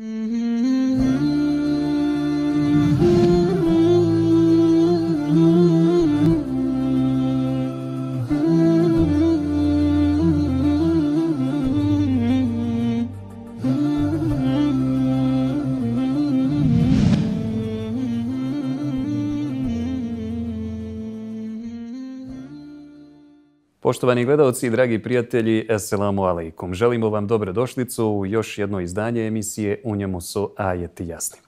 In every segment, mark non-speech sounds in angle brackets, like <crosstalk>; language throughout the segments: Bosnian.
Mm. Poštovani gledalci i dragi prijatelji, assalamu alaikum. Želimo vam dobrodošlicu u još jedno izdanje emisije U njemu su ajeti jasni.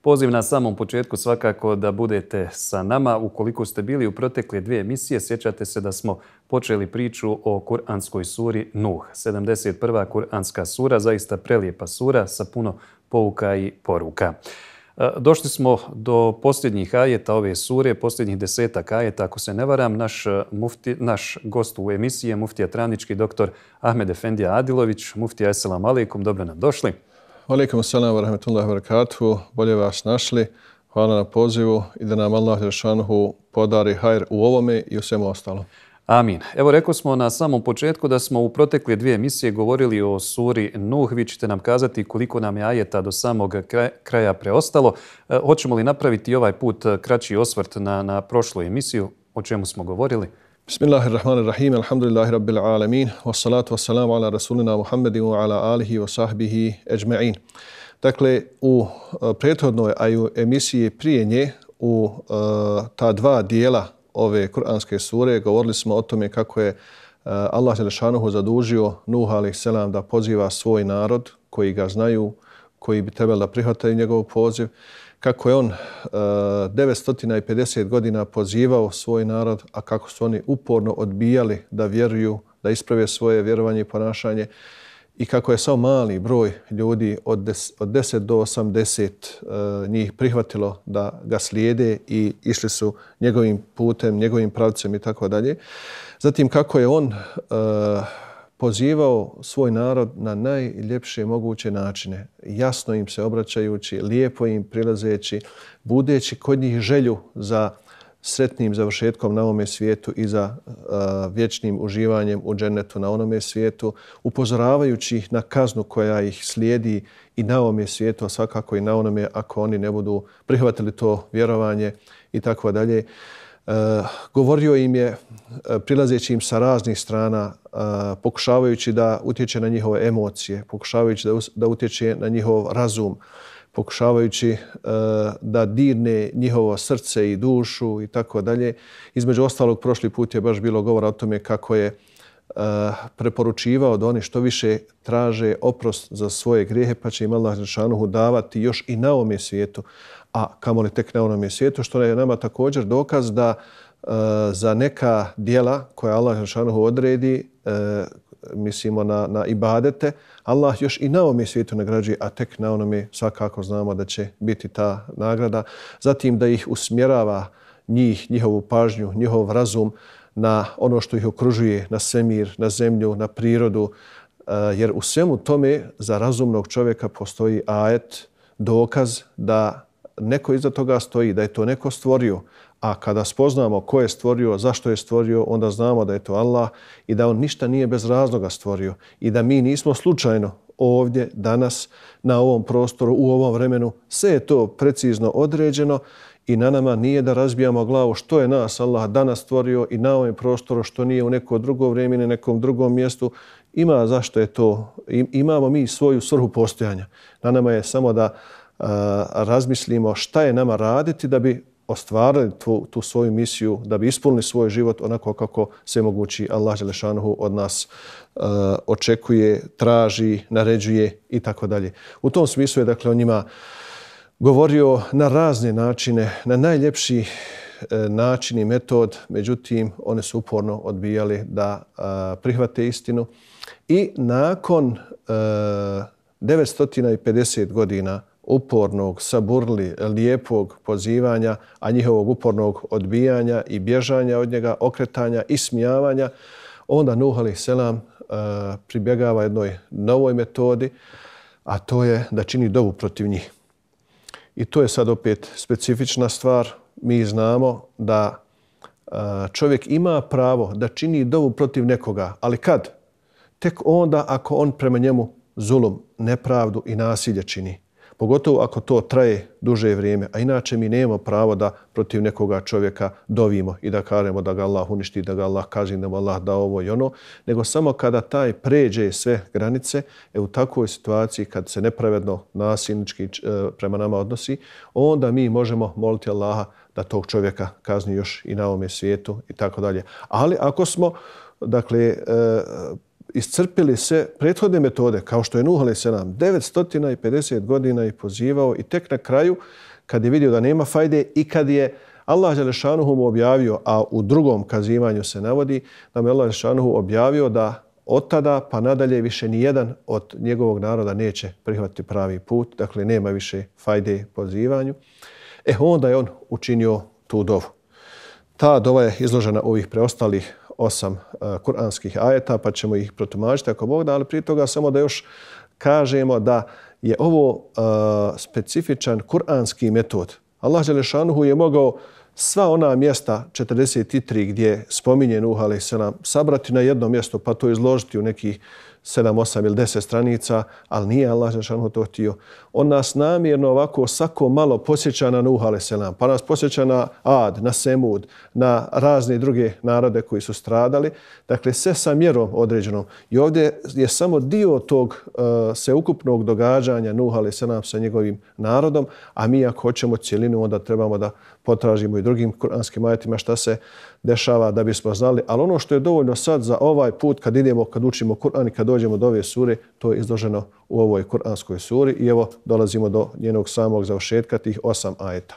Poziv na samom početku svakako da budete sa nama. Ukoliko ste bili u protekle dvije emisije, sjećate se da smo počeli priču o kuranskoj suri Nuh. 71. kuranska sura, zaista prelijepa sura sa puno pouka i poruka. Poruka. E, došli smo do posljednjih ajeta ove sure, posljednjih desetak ajeta. Ako se ne varam, naš, e, mufti, naš gost u emisiji je muftija Travnički doktor Ahmed Efendija Adilović. Muftija, assalamu alaikum, dobro nam došli. Alaikum, assalamu alaikum, rahmetullahi wabarakatuhu. Bolje vas našli. Hvala na pozivu i da nam Allah Jeršanhu podari hajr u ovome i u svemu ostalom. Amin. Evo rekao smo na samom početku da smo u protekle dvije emisije govorili o suri Nuh. Vi ćete nam kazati koliko nam je ajeta do samog kraja preostalo. E, hoćemo li napraviti ovaj put e, kraći osvrt na, na prošlu emisiju o čemu smo govorili? Bismillahirrahmanirrahim, alhamdulillahi rabbil alamin, wassalatu wassalamu ala rasulina Muhammedinu, ala alihi wa sahbihi ajma'in. Dakle, u e, prethodnoj emisiji emisije prije nje, u ta dva dijela ove Kur'anske sure. Govorili smo o tome kako je eh, Allah Želešanuhu zadužio Nuh alaih da poziva svoj narod koji ga znaju, koji bi trebali da prihvataju njegov poziv. Kako je on 950 eh, godina pozivao svoj narod, a kako su oni uporno odbijali da vjeruju, da isprave svoje vjerovanje i ponašanje i kako je samo mali broj ljudi od od 10 do 80 e, njih prihvatilo da ga slijede i išli su njegovim putem, njegovim pravcem i tako dalje. Zatim kako je on e, pozivao svoj narod na najljepše moguće načine, jasno im se obraćajući, lijepo im prilazeći, budeći kod njih želju za učinjenje sretnim završetkom na ovome svijetu i za vječnim uživanjem u dženetu na onome svijetu, upozoravajući ih na kaznu koja ih slijedi i na ovome svijetu, a svakako i na onome ako oni ne budu prihvatili to vjerovanje i tako dalje. Govorio im je, prilazeći im sa raznih strana, pokušavajući da utječe na njihove emocije, pokušavajući da, da utječe na njihov razum pokušavajući e, da dirne njihovo srce i dušu i tako dalje. Između ostalog, prošli put je baš bilo govora o tome kako je e, preporučivao da oni što više traže oprost za svoje grijehe, pa će im Allah Žešanuhu davati još i na ovome svijetu, a kamoli tek na onome svijetu, što je nama također dokaz da Eh, za neka dijela koje Allah Žešanohu odredi, e, mislimo na, na ibadete, Allah još i na ovome svijetu nagrađuje, a tek na onome svakako znamo da će biti ta nagrada. Zatim da ih usmjerava njih, njihovu pažnju, njihov razum na ono što ih okružuje, na svemir, na zemlju, na prirodu, eh, jer u svemu tome za razumnog čovjeka postoji ajet, dokaz da neko iza toga stoji, da je to neko stvorio, A kada spoznamo ko je stvorio, zašto je stvorio, onda znamo da je to Allah i da on ništa nije bez razloga stvorio i da mi nismo slučajno ovdje, danas, na ovom prostoru, u ovom vremenu, sve je to precizno određeno i na nama nije da razbijamo glavu što je nas Allah danas stvorio i na ovom prostoru što nije u neko drugo vrijeme na nekom drugom mjestu. Ima zašto je to, imamo mi svoju svrhu postojanja. Na nama je samo da razmislimo šta je nama raditi da bi ostvarili tu, tu svoju misiju, da bi ispunili svoj život onako kako sve mogući Allah Želešanuhu od nas e, očekuje, traži, naređuje i tako dalje. U tom smislu je dakle, o njima govorio na razne načine, na najljepši e, način i metod, međutim, one su uporno odbijali da a, e, prihvate istinu. I nakon e, a, 950 godina a, upornog, saburli, lijepog pozivanja, a njihovog upornog odbijanja i bježanja od njega, okretanja i smijavanja, onda Nuh Ali Selam e, pribjegava jednoj novoj metodi, a to je da čini dovu protiv njih. I to je sad opet specifična stvar. Mi znamo da e, čovjek ima pravo da čini dovu protiv nekoga, ali kad? Tek onda ako on prema njemu zulom, nepravdu i nasilje čini pogotovo ako to traje duže vrijeme, a inače mi nemamo pravo da protiv nekoga čovjeka dovimo i da kažemo da ga Allah uništi, da ga Allah kaže, da mu Allah da ovo i ono, nego samo kada taj pređe sve granice, e u takvoj situaciji kad se nepravedno nasilnički e, prema nama odnosi, onda mi možemo moliti Allaha da tog čovjeka kazni još i na ovome svijetu i tako dalje. Ali ako smo, dakle, e, iscrpili se prethodne metode, kao što je Nuhalej se nam 950 godina i pozivao i tek na kraju, kad je vidio da nema fajde i kad je Allah Želešanuhu mu objavio, a u drugom kazivanju se navodi, da mu je Allah Želešanuhu objavio da od tada pa nadalje više ni jedan od njegovog naroda neće prihvatiti pravi put, dakle nema više fajde pozivanju. E onda je on učinio tu dovu. Ta dova je izložena ovih preostalih osam e, kuranskih ajeta, pa ćemo ih protumačiti ako Bog da, ali prije toga samo da još kažemo da je ovo e, specifičan kuranski metod. Allah Đelešanuhu je mogao sva ona mjesta, 43 gdje je spominjen Nuh, ali se nam sabrati na jedno mjesto, pa to izložiti u nekih 7, 8 ili 10 stranica, ali nije Allah Žešanu to htio. On nas namjerno ovako sako malo posjeća na Nuh a.s. pa nas posjeća na Ad, na Semud, na razne druge narode koji su stradali. Dakle, sve sa mjerom određenom. I ovdje je samo dio tog e, sveukupnog događanja Nuh a.s. sa njegovim narodom, a mi ako hoćemo cijelinu, onda trebamo da potražimo i drugim kuranskim ajetima šta se dešava da bismo znali. Ali ono što je dovoljno sad za ovaj put kad idemo, kad učimo Kur'an i kad dođemo do ove sure, to je izloženo u ovoj Kur'anskoj suri. I evo, dolazimo do njenog samog završetka, tih osam ajeta.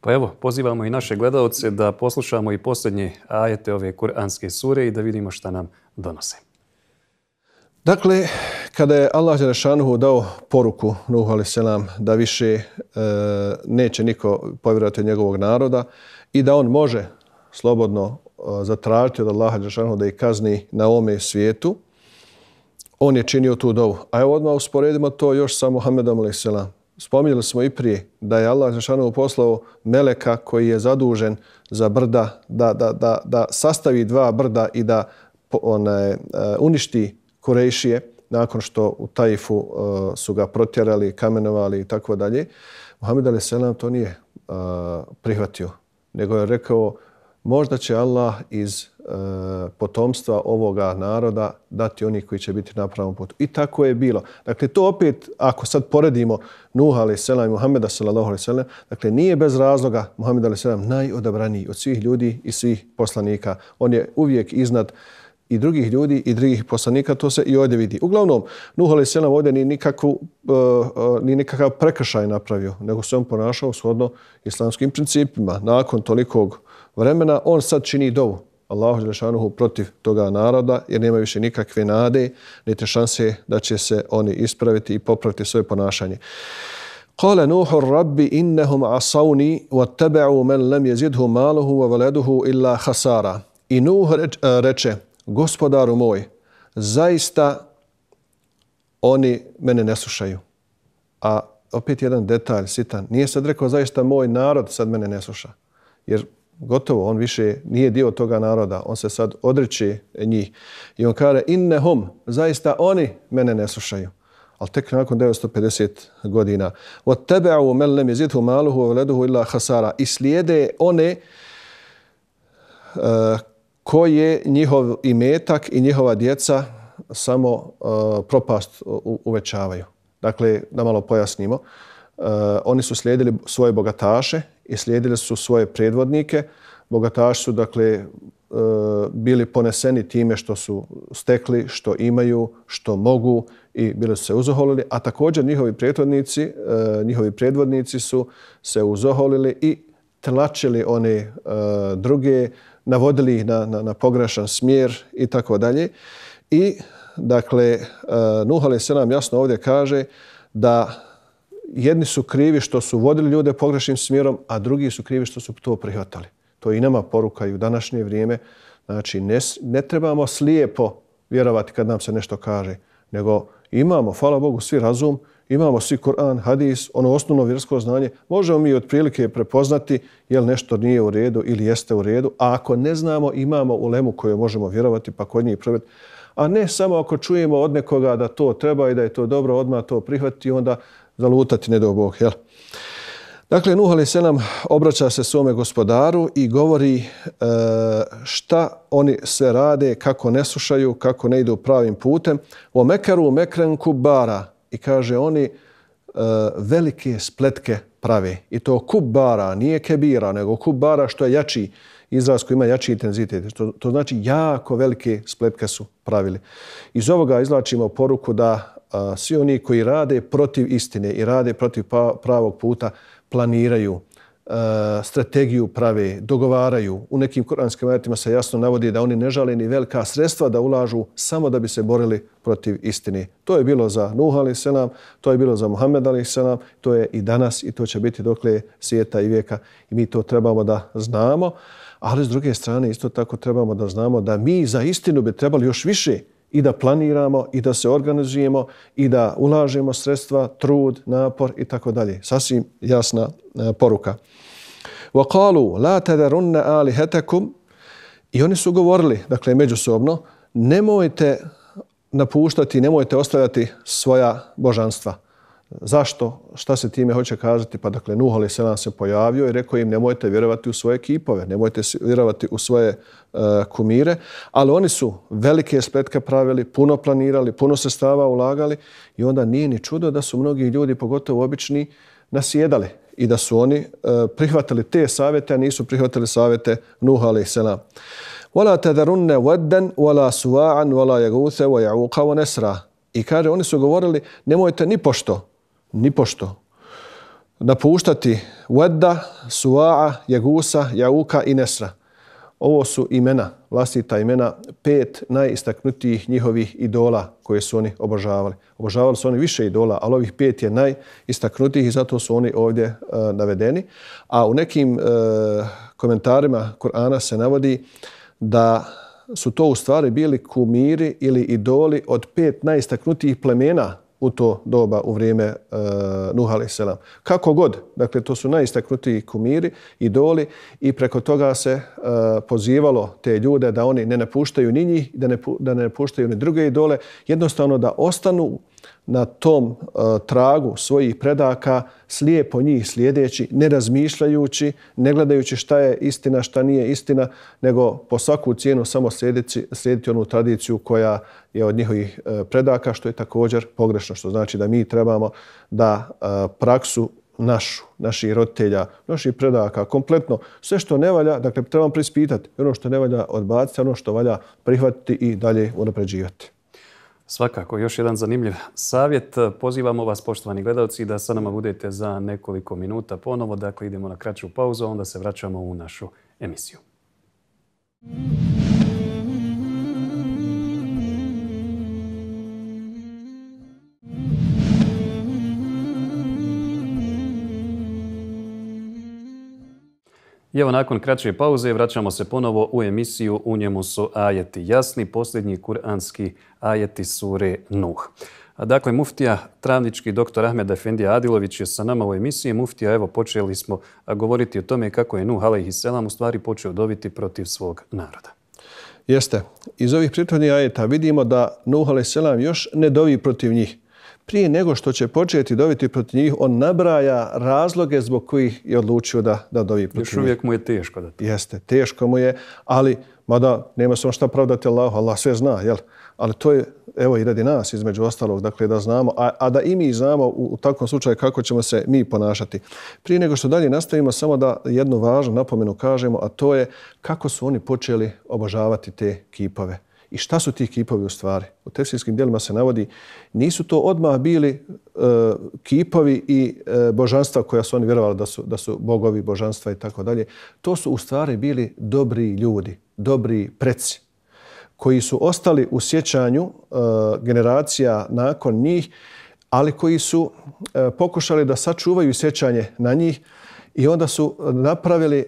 Pa evo, pozivamo i naše gledalce da poslušamo i posljednje ajete ove Kur'anske sure i da vidimo šta nam donose. Dakle, kada je Allah Đerašanuhu dao poruku Nuhu ali selam da više e, neće niko povjerovati od njegovog naroda i da on može slobodno uh, zatražiti od Allaha Đešanu da ih kazni na ome svijetu. On je činio tu dovu. A evo odmah usporedimo to još sa Muhammedom a.s. Spominjali smo i prije da je Allah Žešanovu poslao Meleka koji je zadužen za brda, da, da, da, da sastavi dva brda i da one, uh, uništi Kurejšije nakon što u Tajfu uh, su ga protjerali, kamenovali i tako dalje. Muhammed Aleyhisselam to nije prihvatio, nego je rekao možda će Allah iz e, potomstva ovoga naroda dati oni koji će biti na pravom putu. I tako je bilo. Dakle, to opet, ako sad poredimo Nuh ali i Muhammeda sallallahu alaihi sallam, dakle, nije bez razloga Muhammed ali selam najodabraniji od svih ljudi i svih poslanika. On je uvijek iznad i drugih ljudi i drugih poslanika, to se i ovdje vidi. Uglavnom, Nuh ali selam ovdje ni, nikakvu, e, e, ni nikakav prekršaj napravio, nego se on ponašao shodno islamskim principima. Nakon tolikog vremena, on sad čini dovu. Allahu Želešanuhu protiv toga naroda jer nema više nikakve nade niti šanse da će se oni ispraviti i popraviti svoje ponašanje. Kale Nuhu rabbi innehum asauni wa tebe'u men lem jezidhu maluhu wa veleduhu illa hasara. I Nuh e, reče, gospodaru moj, zaista oni mene ne slušaju. A opet jedan detalj, sitan, nije sad rekao zaista moj narod sad mene ne sluša. Jer gotovo, on više nije dio toga naroda, on se sad odreći njih. I on kare, innehum, zaista oni mene ne slušaju. Ali tek nakon 950 godina. Od tebe'u men lem jezidhu maluhu veleduhu illa hasara. I slijede one e, koje njihov imetak i njihova djeca samo e, propast uvećavaju. Dakle, da malo pojasnimo. Uh, Uh, oni su slijedili svoje bogataše i slijedili su svoje predvodnike. Bogataši su dakle eh, bili poneseni time što su stekli, što imaju, što mogu i bili su se uzoholili, a također njihovi predvodnici, eh, njihovi predvodnici su se uzoholili i tlačili one druge, navodili ih na, na, na pogrešan smjer i tako dalje. I dakle, Nuhale se nam jasno ovdje kaže da jedni su krivi što su vodili ljude pogrešnim smjerom, a drugi su krivi što su to prihvatali. To i nama poruka i u današnje vrijeme. Znači, ne, ne trebamo slijepo vjerovati kad nam se nešto kaže, nego imamo, hvala Bogu, svi razum, imamo svi Koran, Hadis, ono osnovno vjersko znanje. Možemo mi otprilike prepoznati je li nešto nije u redu ili jeste u redu, a ako ne znamo, imamo ulemu koju možemo vjerovati pa kod njih prevediti. A ne samo ako čujemo od nekoga da to treba i da je to dobro, odmah to prihvati, onda zalutati, ne do Bog, jel? Dakle, Nuhali se nam obraća se svome gospodaru i govori e, šta oni sve rade, kako ne slušaju, kako ne idu pravim putem. O mekaru, mekrenku, bara. I kaže, oni e, velike spletke prave. I to kubara, nije kebira, nego kubara što je jači izraz koji ima jači intenzitet. To, to znači jako velike spletke su pravili. Iz ovoga izlačimo poruku da svi oni koji rade protiv istine i rade protiv pa, pravog puta planiraju e, strategiju prave, dogovaraju. U nekim koranskim ajatima se jasno navodi da oni ne žali ni velika sredstva da ulažu samo da bi se borili protiv istine. To je bilo za Nuh ali selam, to je bilo za Muhammed ali selam, to je i danas i to će biti dokle svijeta i vijeka i mi to trebamo da znamo. Ali s druge strane isto tako trebamo da znamo da mi za istinu bi trebali još više i da planiramo i da se organizujemo i da ulažemo sredstva, trud, napor i tako dalje. Sasvim jasna e, poruka. وقالوا la تذرن آلهتكم i oni su govorili, dakle međusobno, nemojte napuštati, nemojte ostavljati svoja božanstva zašto, šta se time hoće kazati, pa dakle Nuh Ali Selam se pojavio i rekao im nemojte vjerovati u svoje kipove, nemojte vjerovati u svoje e, kumire, ali oni su velike spletke pravili, puno planirali, puno se stava ulagali i onda nije ni čudo da su mnogi ljudi, pogotovo obični, nasjedali i da su oni e, prihvatili te savete, a nisu prihvatili savete Nuh Ali Selam. Vala tadarunne vedden, vala suva'an, vala jaguthe, vaja'uqa, vanesra. I kaže, oni su govorili, nemojte ni pošto nipošto napuštati Wedda, Suaa, Jagusa, Jauka i Nesra. Ovo su imena, vlastita imena, pet najistaknutijih njihovih idola koje su oni obožavali. Obožavali su oni više idola, ali ovih pet je najistaknutijih i zato su oni ovdje e, navedeni. A u nekim e, komentarima Kur'ana se navodi da su to u stvari bili kumiri ili idoli od pet najistaknutijih plemena u to doba u vrijeme uh, Nuh a.s. Kako god, dakle, to su najistaknutiji kumiri, idoli i preko toga se uh, pozivalo te ljude da oni ne napuštaju ni njih, da ne, da ne napuštaju ni druge idole, jednostavno da ostanu na tom e, tragu svojih predaka, slijepo njih slijedeći, ne razmišljajući, ne gledajući šta je istina, šta nije istina, nego po svaku cijenu samo slijediti, slijediti onu tradiciju koja je od njihovih e, predaka, što je također pogrešno, što znači da mi trebamo da e, praksu našu, naših roditelja, naših predaka, kompletno sve što ne valja, dakle trebamo prispitati ono što ne valja odbaciti, ono što valja prihvatiti i dalje unapređivati. Svakako, još jedan zanimljiv savjet. Pozivamo vas, poštovani gledalci, da sa nama budete za nekoliko minuta ponovo. Dakle, idemo na kraću pauzu, onda se vraćamo u našu emisiju. Mm -hmm. I evo nakon kraće pauze vraćamo se ponovo u emisiju U njemu su ajeti jasni, posljednji kuranski ajeti sure Nuh. dakle, muftija travnički doktor Ahmed Efendija Adilović je sa nama u emisiji. Muftija, evo, počeli smo govoriti o tome kako je Nuh, alaihi selam, u stvari počeo dobiti protiv svog naroda. Jeste. Iz ovih pritvornih ajeta vidimo da Nuh, alaihi selam, još ne dovi protiv njih prije nego što će početi doviti protiv njih, on nabraja razloge zbog kojih je odlučio da, da dovi protiv njih. Još uvijek mu je teško da to. Jeste, teško mu je, ali mada nema se samo šta pravdati Allah, Allah sve zna, jel? Ali to je, evo, i radi nas, između ostalog, dakle, da znamo, a, a da i mi znamo u, u takvom slučaju kako ćemo se mi ponašati. Prije nego što dalje nastavimo, samo da jednu važnu napomenu kažemo, a to je kako su oni počeli obožavati te kipove. I šta su ti kipovi u stvari? U tefsirskim dijelima se navodi nisu to odmah bili e, kipovi i e, božanstva koja su oni vjerovali da su, da su bogovi, božanstva i tako dalje. To su u stvari bili dobri ljudi, dobri preci koji su ostali u sjećanju e, generacija nakon njih, ali koji su e, pokušali da sačuvaju sjećanje na njih i onda su napravili e,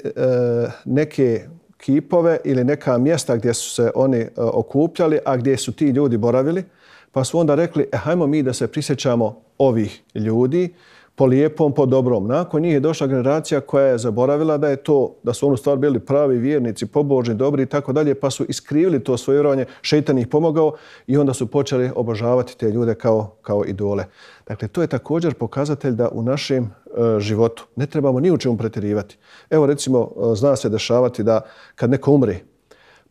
neke kipove ili neka mjesta gdje su se oni e, okupljali, a gdje su ti ljudi boravili, pa su onda rekli, e, hajmo mi da se prisjećamo ovih ljudi, po lijepom, po dobrom. Nakon njih je došla generacija koja je zaboravila da je to, da su ono stvar bili pravi vjernici, pobožni, dobri i tako dalje, pa su iskrivili to svoje vjerovanje, šeitan ih pomogao i onda su počeli obožavati te ljude kao, kao idole. Dakle, to je također pokazatelj da u našem e, životu ne trebamo ni u čemu pretjerivati. Evo, recimo, e, zna se dešavati da kad neko umri,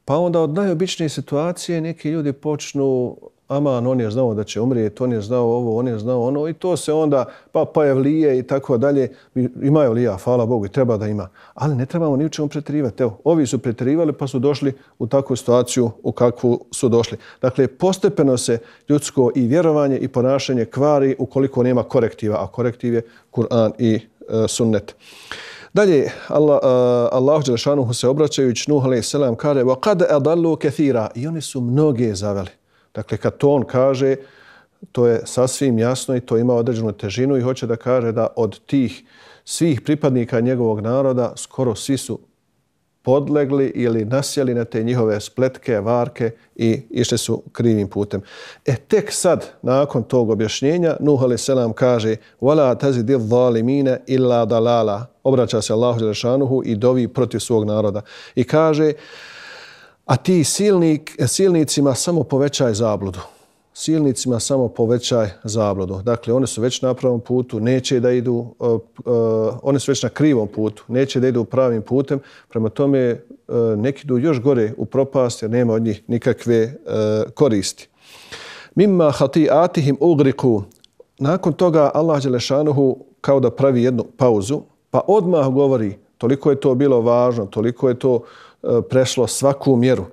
pa onda od najobičnije situacije neki ljudi počnu aman, on je znao da će umrijeti, on je znao ovo, on je znao ono i to se onda, pa, pa je vlije i tako dalje. Ima je vlija, hvala Bogu, i treba da ima. Ali ne trebamo ni u čemu pretirivati. Evo, ovi su pretirivali pa su došli u takvu situaciju u kakvu su došli. Dakle, postepeno se ljudsko i vjerovanje i ponašanje kvari ukoliko nema korektiva, a korektiv je Kur'an i e, sunnet. Dalje, Allah, uh, e, Allah Đelšanuhu se obraćajući, Nuh alaih selam kare, وَقَدْ أَدَلُوا كَثِيرًا I oni su mnoge zaveli. Dakle, kad to on kaže, to je sasvim jasno i to ima određenu težinu i hoće da kaže da od tih svih pripadnika njegovog naroda skoro svi su podlegli ili nasjeli na te njihove spletke, varke i išli su krivim putem. E tek sad, nakon tog objašnjenja, Nuh a.s. kaže tazi تَزِدِ الظَّالِمِينَ illa dalala. Obraća se Allahu Đelešanuhu i dovi protiv svog naroda. I kaže A ti silnik, silnicima samo povećaj zabludu. Silnicima samo povećaj zabludu. Dakle, one su već na pravom putu, neće da idu, uh, uh, one su već na krivom putu, neće da idu pravim putem. Prema tome, uh, neki idu još gore u propast jer nema od njih nikakve uh, koristi. Mimma hati atihim ugriku. Nakon toga Allah Đelešanuhu kao da pravi jednu pauzu, pa odmah govori toliko je to bilo važno, toliko je to uh, E, prešlo svaku mjeru.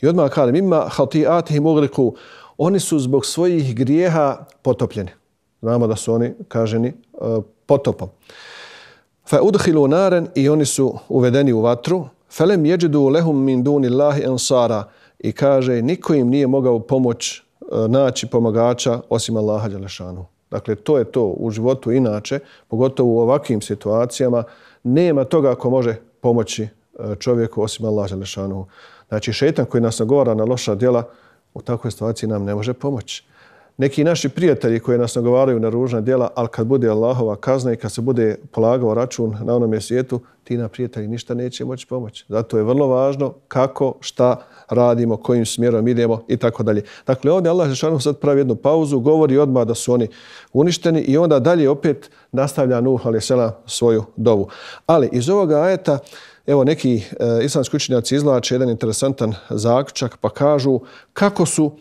I odmah kažem, ima halti'ati i mogliku, oni su zbog svojih grijeha potopljeni. Znamo da su oni kaženi e, potopom. Fa udhilu naren i oni su uvedeni u vatru. Felem jeđidu lehum min duni lahi ansara i kaže niko im nije mogao pomoć e, naći pomagača osim Allaha Đelešanu. Dakle, to je to u životu inače, pogotovo u ovakvim situacijama, nema toga ko može pomoći E, čovjeku osim Allaha Želešanu. Znači, šeitan koji nas nagovara na loša djela, u takvoj situaciji nam ne može pomoći. Neki naši prijatelji koji nas nagovaraju na ružna djela, ali kad bude Allahova kazna i kad se bude polagao račun na onom svijetu, ti na prijatelji ništa neće moći pomoći. Zato je vrlo važno kako, šta radimo, kojim smjerom idemo i tako dalje. Dakle, ovdje Allah Žešanu sad pravi jednu pauzu, govori odmah da su oni uništeni i onda dalje opet nastavlja Nuh, ali svoju dovu. Ali iz ovoga ajeta uh, Evo neki e, islamski učinjaci izlače jedan interesantan zaključak pa kažu kako su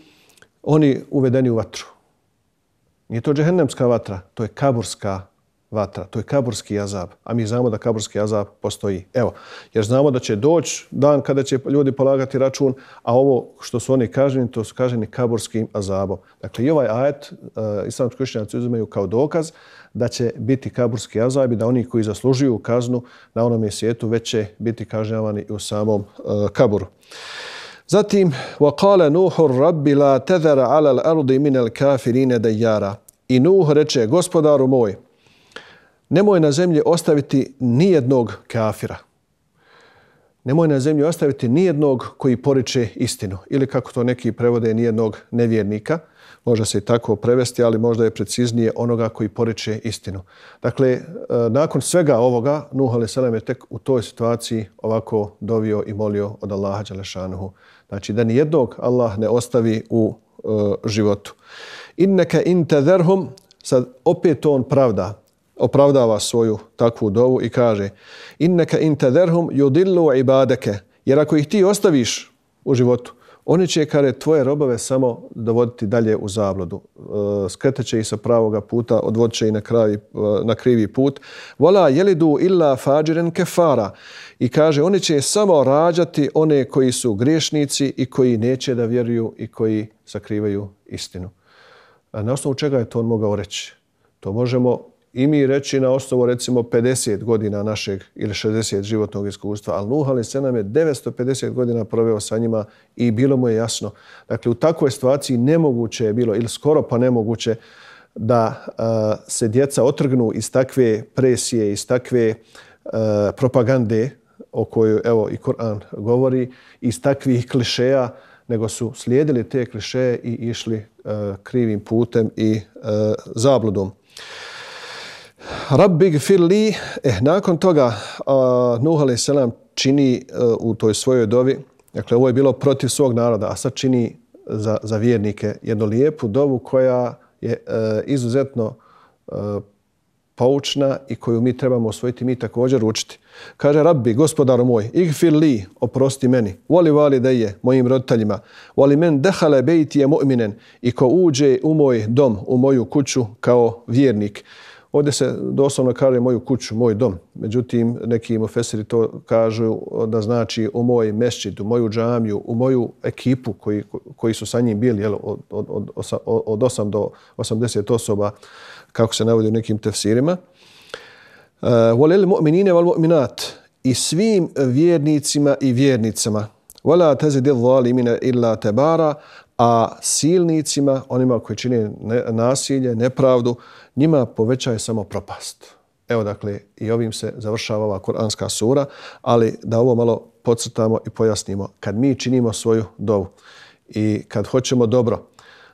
oni uvedeni u vatru. Nije to džehennemska vatra, to je kaburska vatra. To je kaburski azab. A mi znamo da kaburski azab postoji. Evo, jer znamo da će doći dan kada će ljudi polagati račun, a ovo što su oni kaženi, to su kaženi kaburskim azabom. Dakle, i ovaj ajet uh, islamski učinjaci uzimaju kao dokaz da će biti kaburski azab i da oni koji zaslužuju kaznu na onom svijetu već će biti kažnjavani u samom uh, kaburu. Zatim, وَقَالَ نُوحُ رَبِّ لَا تَذَرَ عَلَى الْأَرُضِ مِنَ الْكَافِرِينَ دَيَّارَ I Nuh reče, gospodaru moj, nemoj na zemlji ostaviti nijednog kafira. Nemoj na zemlji ostaviti nijednog koji poriče istinu. Ili kako to neki prevode, nijednog nevjernika. Može se i tako prevesti, ali možda je preciznije onoga koji poriče istinu. Dakle, e, nakon svega ovoga, Nuh a.s. je tek u toj situaciji ovako dovio i molio od Allaha Đalešanuhu. Znači, da nijednog Allah ne ostavi u e, životu. Inneke in tederhum, sad opet on pravda, opravdava svoju takvu dovu i kaže inneka in tederhum yudillu ibadake jer ako ih ti ostaviš u životu oni će kare tvoje robove samo dovoditi dalje u zabludu e, ih sa pravog puta odvodiće ih na kraj e, na krivi put wala yalidu illa fajiran kafara i kaže oni će samo rađati one koji su griješnici i koji neće da vjeruju i koji sakrivaju istinu A na osnovu čega je to on mogao reći to možemo i mi reći na osnovu recimo 50 godina našeg ili 60 životnog iskustva, ali Nuh Ali Senam je 950 godina proveo sa njima i bilo mu je jasno. Dakle, u takvoj situaciji nemoguće je bilo ili skoro pa nemoguće da eh, se djeca otrgnu iz takve presije, iz takve eh, propagande o kojoj evo i Koran govori, iz takvih klišeja, nego su slijedili te klišeje i išli eh, krivim putem i zabludom. Rabbi gfir li, eh, nakon toga uh, Nuh a.s. čini uh, u toj svojoj dovi, dakle ovo je bilo protiv svog naroda, a sad čini za, za vjernike jednu lijepu dovu koja je uh, izuzetno uh, poučna i koju mi trebamo osvojiti mi također učiti. Kaže Rabbi, gospodaru moj, igfir li, oprosti meni, voli vali da je, mojim roditeljima, voli men dehale bejti je mu'minen i ko uđe u moj dom, u moju kuću kao vjernik. Ovdje se doslovno kaže moju kuću, moj dom. Međutim, neki mufesiri to kažu da znači u moj mešćid, u moju džamiju, u moju ekipu koji, koji su sa njim bili jel, od, od, od, od 8 do 80 osoba, kako se navodi u nekim tefsirima. Volel e, mu'minine val mu'minat i svim vjernicima i vjernicama. Vala tezidil zalimina illa tebara, a silnicima, onima koji čine nasilje, nepravdu, njima povećaje samo propast. Evo dakle, i ovim se završava ova Kur'anska sura, ali da ovo malo podcrtamo i pojasnimo. Kad mi činimo svoju dovu i kad hoćemo dobro,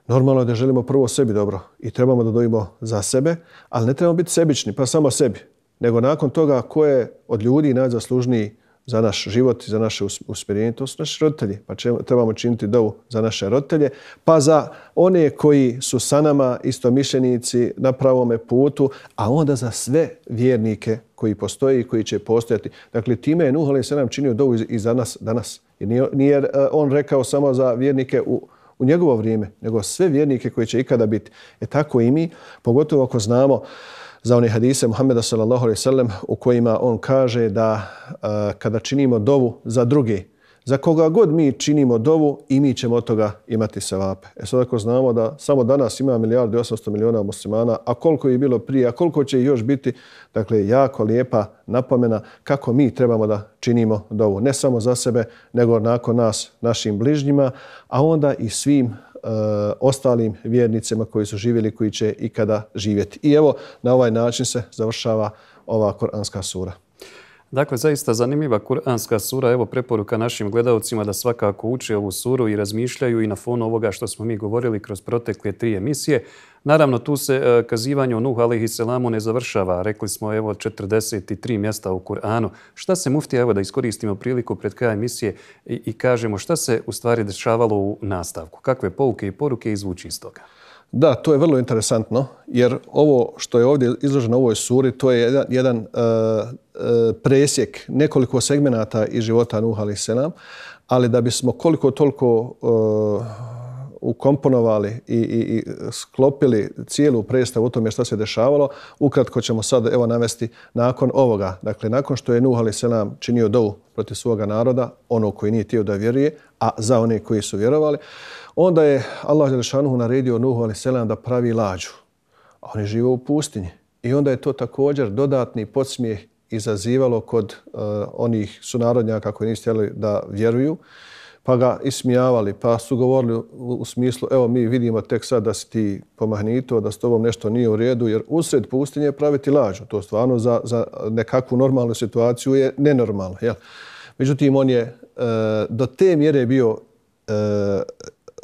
normalno je da želimo prvo sebi dobro i trebamo da dojimo za sebe, ali ne trebamo biti sebični, pa samo sebi, nego nakon toga ko je od ljudi najzaslužniji za naš život i za naše usmjerenje, to su naši roditelji. Pa trebamo činiti dovu za naše roditelje, pa za one koji su sa nama istomišljenici na pravome putu, a onda za sve vjernike koji postoje i koji će postojati. Dakle, time je Nuhalim se nam činio dovu i za nas danas. Jer nije, nije e, on rekao samo za vjernike u u njegovo vrijeme, nego sve vjernike koji će ikada biti. E tako i mi, pogotovo ako znamo za one hadise Muhammeda sallallahu alaihi sallam u kojima on kaže da uh, kada činimo dovu za druge, za koga god mi činimo dovu i mi ćemo od toga imati sevape. E sad ako znamo da samo danas ima milijardu i 800 miliona muslimana, a koliko je bilo prije, a koliko će još biti, dakle, jako lijepa napomena kako mi trebamo da činimo dovu. Ne samo za sebe, nego nakon nas, našim bližnjima, a onda i svim e, ostalim vjernicima koji su živjeli, koji će ikada živjeti. I evo, na ovaj način se završava ova Koranska sura. Dakle, zaista zanimljiva kuranska sura. Evo preporuka našim gledalcima da svakako uče ovu suru i razmišljaju i na fonu ovoga što smo mi govorili kroz protekle tri emisije. Naravno, tu se e, kazivanje o Nuh alaihi selamu ne završava. Rekli smo evo 43 mjesta u Kur'anu. Šta se mufti, evo da iskoristimo priliku pred kraj emisije i, kažemo šta se u stvari dešavalo u nastavku? Kakve pouke i poruke izvući iz toga? Da, to je vrlo interesantno, jer ovo što je ovdje izloženo u ovoj suri, to je jedan, jedan e, e presjek nekoliko segmenata iz života Nuha ali Selam, ali da bismo koliko toliko uh, ukomponovali i, i, i sklopili cijelu predstavu o tome što se dešavalo, ukratko ćemo sad evo navesti nakon ovoga. Dakle, nakon što je Nuh ali Selam činio dovu protiv svoga naroda, ono koji nije tio da vjeruje, a za one koji su vjerovali, Onda je Allah Đelešanuhu naredio Nuhu a.s. da pravi lađu. A on je živo u pustinji. I onda je to također dodatni podsmijeh izazivalo kod uh, onih sunarodnjaka koji nisu htjeli da vjeruju, pa ga ismijavali, pa su govorili u, u smislu evo mi vidimo tek sad da si ti pomahnito, da s tobom nešto nije u redu, jer usred pustinje je praviti lađu. To stvarno za, za nekakvu normalnu situaciju je nenormalno. Jel? Međutim, on je uh, do te mjere bio e,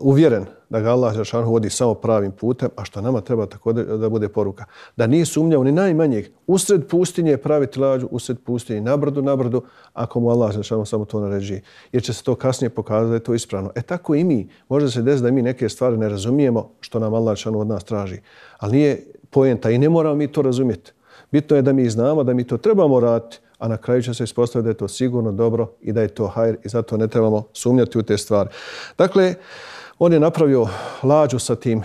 uvjeren da ga Allah Žešan vodi samo pravim putem, a što nama treba tako da, da bude poruka, da nije sumnjao ni najmanjeg usred pustinje praviti lađu, usred pustinje na brdu, na brdu, ako mu Allah Žešan samo to naređi. Jer će se to kasnije pokazati da je to ispravno. E tako i mi. Može se desiti da mi neke stvari ne razumijemo što nam Allah Žešan od nas traži. Ali nije pojenta i ne moramo mi to razumjeti. Bitno je da mi znamo da mi to trebamo raditi, a na kraju će se ispostaviti da je to sigurno dobro i da je to hajr i zato ne trebamo sumnjati u te stvari. Dakle, On je napravio lađu sa tim e,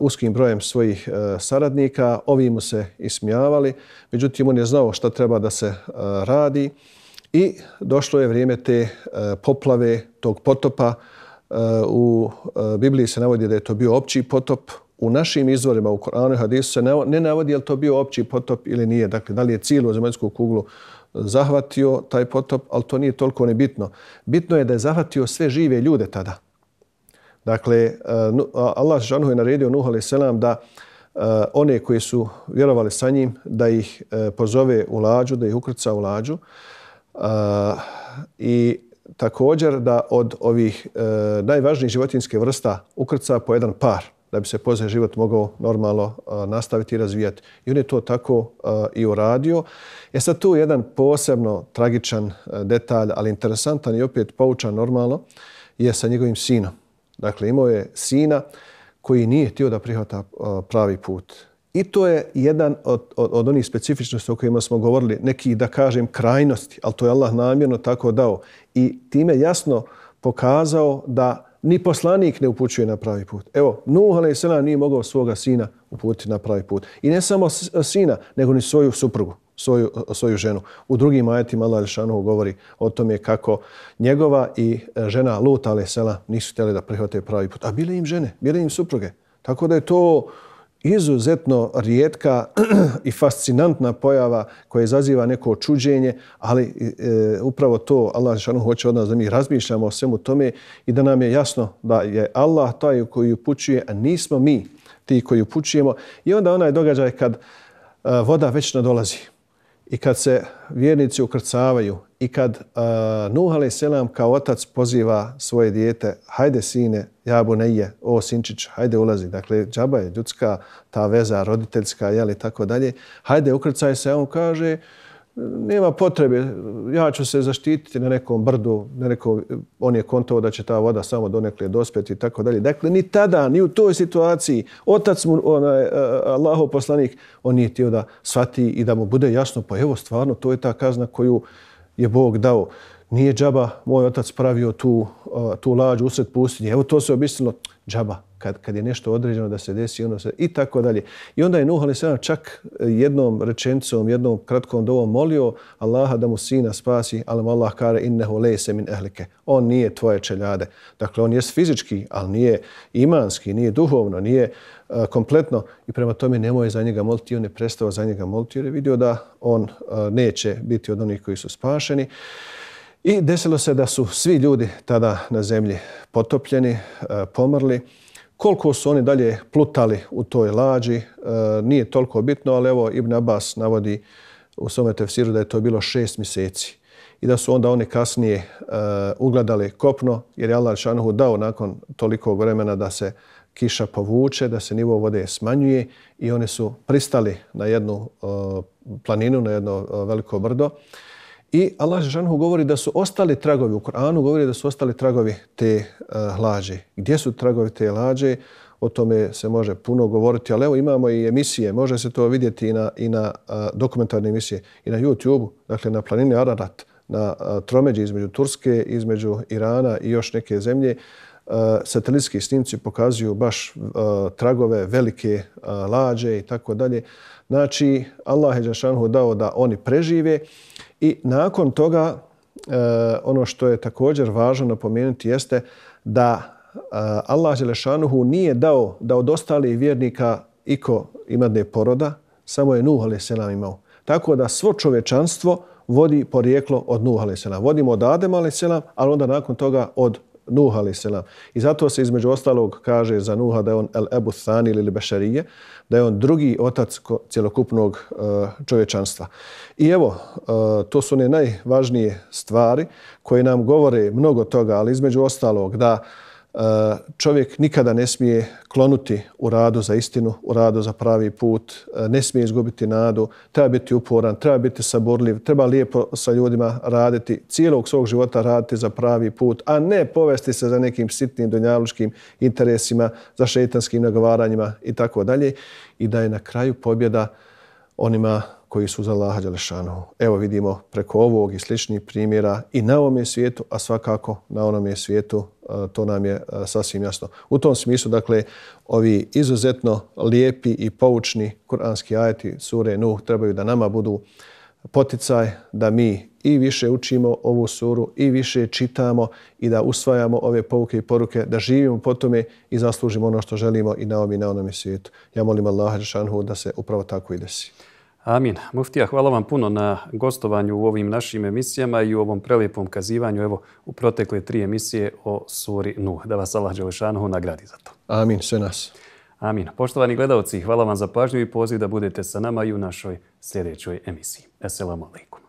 uskim brojem svojih e, saradnika, ovi mu se ismijavali, međutim on je znao šta treba da se e, radi i došlo je vrijeme te poplave, tog potopa. u Bibliji se navodi da je to bio opći potop, u našim izvorima u Koranu i Hadisu se ne navodi je li to bio opći potop ili nije. Dakle, da li je cilj u zemaljsku kuglu zahvatio taj potop, ali to nije toliko nebitno. Bitno je da je zahvatio sve žive ljude tada. Dakle, e, Allah Žanhu je naredio Nuh selam da e, one koji su vjerovali sa njim, da ih e, pozove u lađu, da ih ukrca u lađu. I također da od ovih najvažnijih životinske vrsta ukrca po jedan par da bi se pozve život mogao normalno nastaviti i razvijati. I on je to tako i uradio. Je sad tu jedan posebno tragičan detalj, ali interesantan i opet poučan normalno, je sa njegovim sinom. Dakle, imao je sina koji nije htio da prihvata uh, pravi put. I to je jedan od, od, od onih specifičnosti o kojima smo govorili, neki da kažem krajnosti, ali to je Allah namjerno tako dao. I time jasno pokazao da ni poslanik ne upućuje na pravi put. Evo, Nuh a.s. nije mogao svoga sina uputiti na pravi put. I ne samo sina, nego ni svoju suprugu, svoju, svoju ženu. U drugim ajetima Allah Lešanu govori o tome kako njegova i žena Lut a.s. nisu htjeli da prihvate pravi put. A bile im žene, bile im supruge. Tako da je to izuzetno rijetka <clears throat> i fascinantna pojava koja izaziva neko čuđenje, ali e, upravo to Allah Žešanu hoće od nas da mi razmišljamo o svemu tome i da nam je jasno da je Allah taj koji upućuje, a nismo mi ti koji upućujemo. I onda onaj događaj kad e, voda već dolazi i kad se vjernici ukrcavaju i kad uh, Nuh a.s. kao otac poziva svoje dijete, hajde sine, ja bu ne je, o sinčić, hajde ulazi. Dakle, džaba je ljudska ta veza, roditeljska, jel i tako dalje. Hajde, ukrcaj se, on kaže, uh, nema potrebe, ja ću se zaštititi na nekom brdu, na nekom, on je kontao da će ta voda samo do nekle dospeti i tako dalje. Dakle, ni tada, ni u toj situaciji, otac mu, onaj, e, Allahov poslanik, on nije tio da shvati i da mu bude jasno, pa evo, stvarno, to je ta kazna koju je Bog dao nije džaba moj otac pravio tu, tu lađu usred pustinje. Evo to se obistilo džaba kad, kad je nešto određeno da se desi ono se, i tako dalje. I onda je Nuh Alisana čak e, jednom rečencom, jednom kratkom dovom molio Allaha da mu sina spasi, ali Allah kare inneho lese min ehlike. On nije tvoje čeljade. Dakle, on je fizički, ali nije imanski, nije duhovno, nije a, e, kompletno i prema tome nemoje za njega moliti. On je prestao za njega moliti jer je vidio da on a, e, neće biti od onih koji su spašeni. I desilo se da su svi ljudi tada na zemlji potopljeni, e, pomrli. Koliko su oni dalje plutali u toj lađi, e, nije toliko bitno, ali evo Ibn Abbas navodi u svome tefsiru da je to bilo šest mjeseci i da su onda oni kasnije e, ugledali kopno, jer je Allah Šanohu dao nakon toliko vremena da se kiša povuče, da se nivo vode smanjuje i oni su pristali na jednu planinu, na jedno veliko brdo. I Allah Žešanhu govori da su ostali tragovi, u Koranu govori da su ostali tragovi te uh, lađe. Gdje su tragovi te lađe? O tome se može puno govoriti, ali evo imamo i emisije, može se to vidjeti i na, i na uh, dokumentarne emisije i na youtube dakle na planine Ararat, na uh, tromeđi između Turske, između Irana i još neke zemlje. Uh, satelitski snimci pokazuju baš uh, tragove velike uh, lađe i tako dalje. Znači, Allah je Žešanhu dao da oni prežive. Uh, I nakon toga e, ono što je također važno napomenuti jeste da e, Allah Đelešanuhu nije dao da od ostalih vjernika iko ima ne poroda, samo je Nuh a.s. imao. Tako da svo čovečanstvo vodi porijeklo od Nuh a.s. Vodimo od Adem a.s., ali onda nakon toga od Nuh a.s. I zato se između ostalog kaže za Nuha da je on El Ebu Thani ili Bešarije, da je on drugi otac cjelokupnog e, čovječanstva. I evo, e, to su ne najvažnije stvari koje nam govore mnogo toga, ali između ostalog da čovjek nikada ne smije klonuti u radu za istinu, u radu za pravi put, e, ne smije izgubiti nadu, treba biti uporan, treba biti saborljiv, treba lijepo sa ljudima raditi, cijelog svog života raditi za pravi put, a ne povesti se za nekim sitnim donjaluškim interesima, za šetanskim nagovaranjima i tako dalje i da je na kraju pobjeda onima koji su za Laha Đelešanu. Evo vidimo preko ovog i sličnih primjera i na ovom je svijetu, a svakako na onom je svijetu to nam je sasvim jasno. U tom smislu, dakle, ovi izuzetno lijepi i poučni kuranski ajeti sure Nuh trebaju da nama budu poticaj da mi i više učimo ovu suru i više čitamo i da usvajamo ove pouke i poruke, da živimo po tome i zaslužimo ono što želimo i na ovom i na onom svijetu. Ja molim Allaha Žešanhu da se upravo tako i desi. Amin. Muftija, hvala vam puno na gostovanju u ovim našim emisijama i u ovom prelijepom kazivanju evo, u protekle tri emisije o Suri Nu. Da vas Allah Đelešanohu nagradi za to. Amin. Sve nas. Amin. Poštovani gledalci, hvala vam za pažnju i poziv da budete sa nama i u našoj sljedećoj emisiji. Assalamu alaikum.